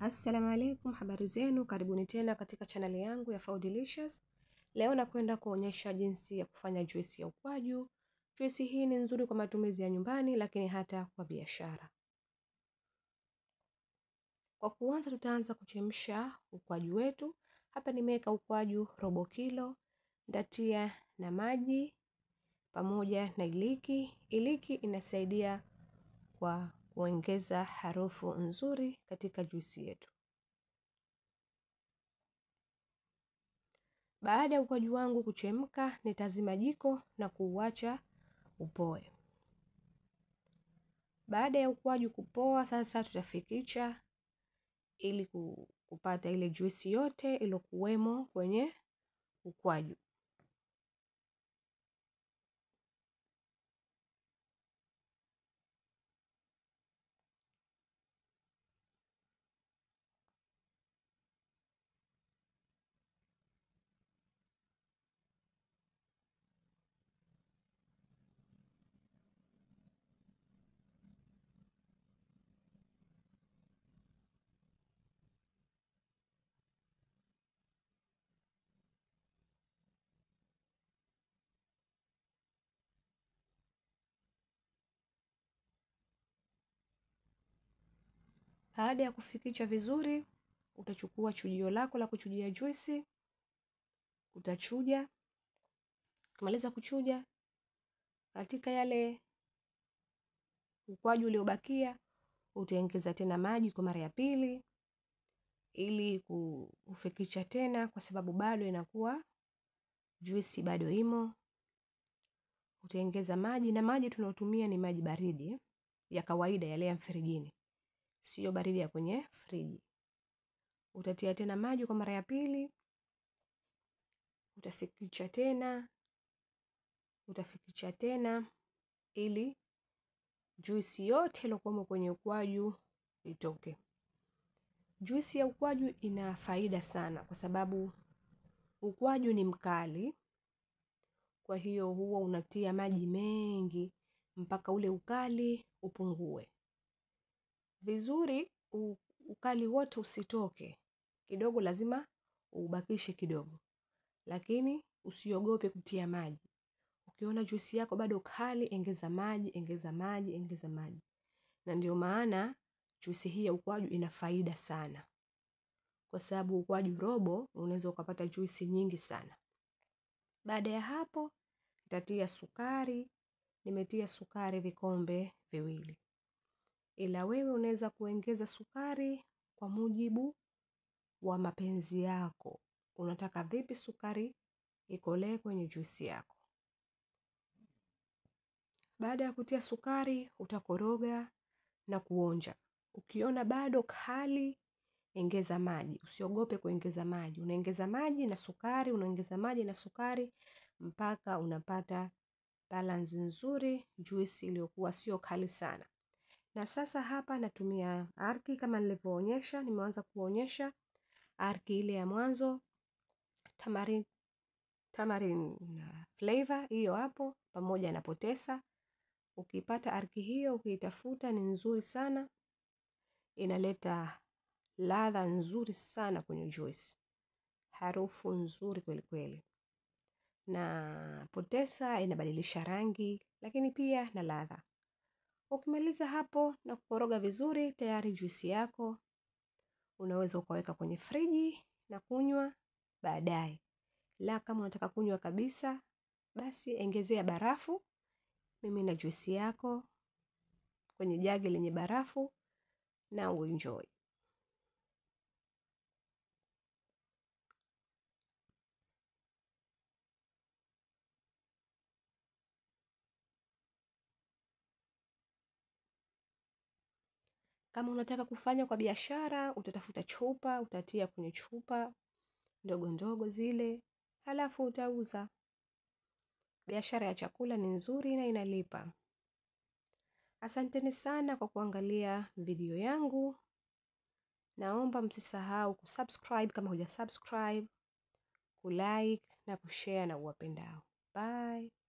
Assalamu alaikum, habari zenu, karibuni tena katika chaneli yangu ya Faudilicious. Leo nakwenda kuonyesha jinsi ya kufanya juisi ya ukwaju. Juisi hii ni nzuri kwa matumizi ya nyumbani, lakini hata kwa biashara. Kwa kuanza, tutaanza kuchemsha ukwaju wetu. Hapa nimeweka ukwaju robo kilo, ndatia na maji pamoja na iliki. Iliki inasaidia kwa kuongeza harufu nzuri katika juisi yetu. Baada ya ukwaju wangu kuchemka, nitazima jiko na kuuacha upoe. Baada ya ukwaju kupoa, sasa tutafikisha ili kupata ile juisi yote iliyokuwemo kwenye ukwaju. Baada ya kufikicha vizuri, utachukua chujio lako la kuchujia juisi, utachuja. Ukimaliza kuchuja, katika yale ukwaju uliobakia utaongeza tena maji kwa mara ya pili ili kufikicha tena, kwa sababu bado inakuwa juisi bado imo. Utaongeza maji, na maji tunaotumia ni maji baridi ya kawaida yale ya mfirijini siyo baridi ya kwenye friji. Utatia tena maji kwa mara ya pili, utafikicha tena, utafikicha tena ili juisi yote iliyokuwa kwenye ukwaju itoke. Juisi ya ukwaju ina faida sana, kwa sababu ukwaju ni mkali, kwa hiyo huwa unatia maji mengi mpaka ule ukali upungue vizuri ukali wote usitoke kidogo, lazima ubakishe kidogo, lakini usiogope kutia maji. Ukiona juisi yako bado kali, ongeza maji, ongeza maji, ongeza maji. Na ndio maana juisi hii ya ukwaju ina faida sana, kwa sababu ukwaju robo unaweza ukapata juisi nyingi sana. Baada ya hapo, nitatia sukari. Nimetia sukari vikombe viwili ila wewe unaweza kuongeza sukari kwa mujibu wa mapenzi yako. Unataka vipi sukari ikolee kwenye juisi yako? Baada ya kutia sukari, utakoroga na kuonja. Ukiona bado kali, ongeza maji. Usiogope kuongeza maji, unaongeza maji na sukari, unaongeza maji na sukari mpaka unapata balance nzuri, juisi iliyokuwa sio kali sana. Na sasa hapa natumia arki kama nilivyoonyesha, nimeanza kuonyesha arki ile ya mwanzo tamarin, tamarin flavor hiyo hapo pamoja na potesa. Ukipata arki hiyo ukiitafuta ni nzuri sana, inaleta ladha nzuri sana kwenye juice, harufu nzuri kweli kweli, na potesa inabadilisha rangi, lakini pia na ladha. Ukimaliza hapo na kukoroga vizuri, tayari juisi yako. Unaweza ukaweka kwenye friji na kunywa baadaye, la kama unataka kunywa kabisa, basi engezea barafu. Mimi na juisi yako kwenye jagi lenye barafu na uenjoy. Kama unataka kufanya kwa biashara, utatafuta chupa, utatia kwenye chupa ndogo ndogo zile, halafu utauza. Biashara ya chakula ni nzuri na inalipa. Asanteni sana kwa kuangalia video yangu. Naomba msisahau kusubscribe kama hujasubscribe, kulike na kushare na uwapendao. Bye.